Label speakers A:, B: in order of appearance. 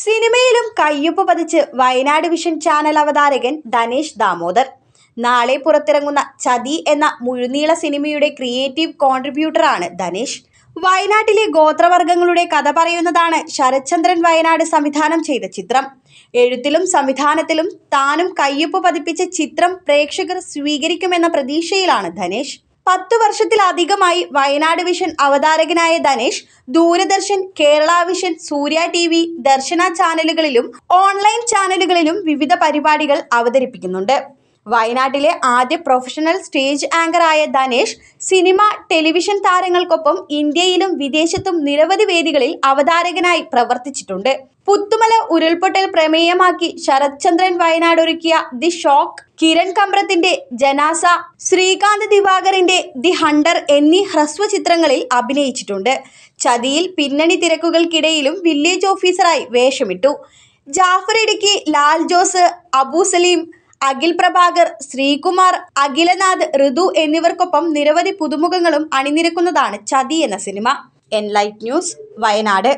A: സിനിമയിലും കയ്യൊപ്പ് പതിച്ച് വയനാട് വിഷൻ ചാനൽ അവതാരകൻ ധനേഷ് ദാമോദർ നാളെ പുറത്തിറങ്ങുന്ന ചതി എന്ന മുഴുനീള സിനിമയുടെ ക്രിയേറ്റീവ് കോൺട്രിബ്യൂട്ടറാണ് ധനേഷ് വയനാട്ടിലെ ഗോത്രവർഗങ്ങളുടെ കഥ പറയുന്നതാണ് ശരത്ചന്ദ്രൻ വയനാട് സംവിധാനം ചെയ്ത ചിത്രം എഴുത്തിലും സംവിധാനത്തിലും താനും കയ്യൊപ്പ് പതിപ്പിച്ച ചിത്രം പ്രേക്ഷകർ സ്വീകരിക്കുമെന്ന പ്രതീക്ഷയിലാണ് ധനേഷ് പത്തു വർഷത്തിലധികമായി വയനാട് വിഷൻ അവതാരകനായ Dhanesh Doordarshan Kerala Vision Surya T V Darshana ചാനലുകളിലും ഓൺലൈൻ ചാനലുകളിലും വിവിധ പരിപാടികൾ അവതരിപ്പിക്കുന്നുണ്ട് വയനാട്ടിലെ ആദ്യ പ്രൊഫഷണൽ സ്റ്റേജ് ആങ്കറായ ധനേഷ് സിനിമ ടെലിവിഷൻ താരങ്ങൾക്കൊപ്പം ഇന്ത്യയിലും വിദേശത്തും നിരവധി വേദികളിൽ അവതാരകനായി പ്രവർത്തിച്ചിട്ടുണ്ട് പുത്തുമല ഉരുൾപൊട്ടൽ പ്രമേയമാക്കി ശരത് ചന്ദ്രൻ വയനാട് ഒരുക്കിയ ദി ഷോക്ക് കിരൺ കമ്പ്രത്തിന്റെ ജനാസ ശ്രീകാന്ത് ദിവാകറിന്റെ ദി ഹണ്ടർ എന്നീ ഹ്രസ്വ ചിത്രങ്ങളിൽ അഭിനയിച്ചിട്ടുണ്ട് ചതിയിൽ പിന്നണി തിരക്കുകൾക്കിടയിലും വില്ലേജ് ഓഫീസറായി വേഷമിട്ടു ജാഫർ ഇടുക്കി ലാൽ ജോസ് അബു സലീം അഖിൽ പ്രഭാകർ ശ്രീകുമാർ അഖിലനാഥ് ഋതു എന്നിവർക്കൊപ്പം നിരവധി പുതുമുഖങ്ങളും അണിനിരക്കുന്നതാണ് ചതി എന്ന സിനിമ എൻലൈറ്റ് ന്യൂസ് വയനാട്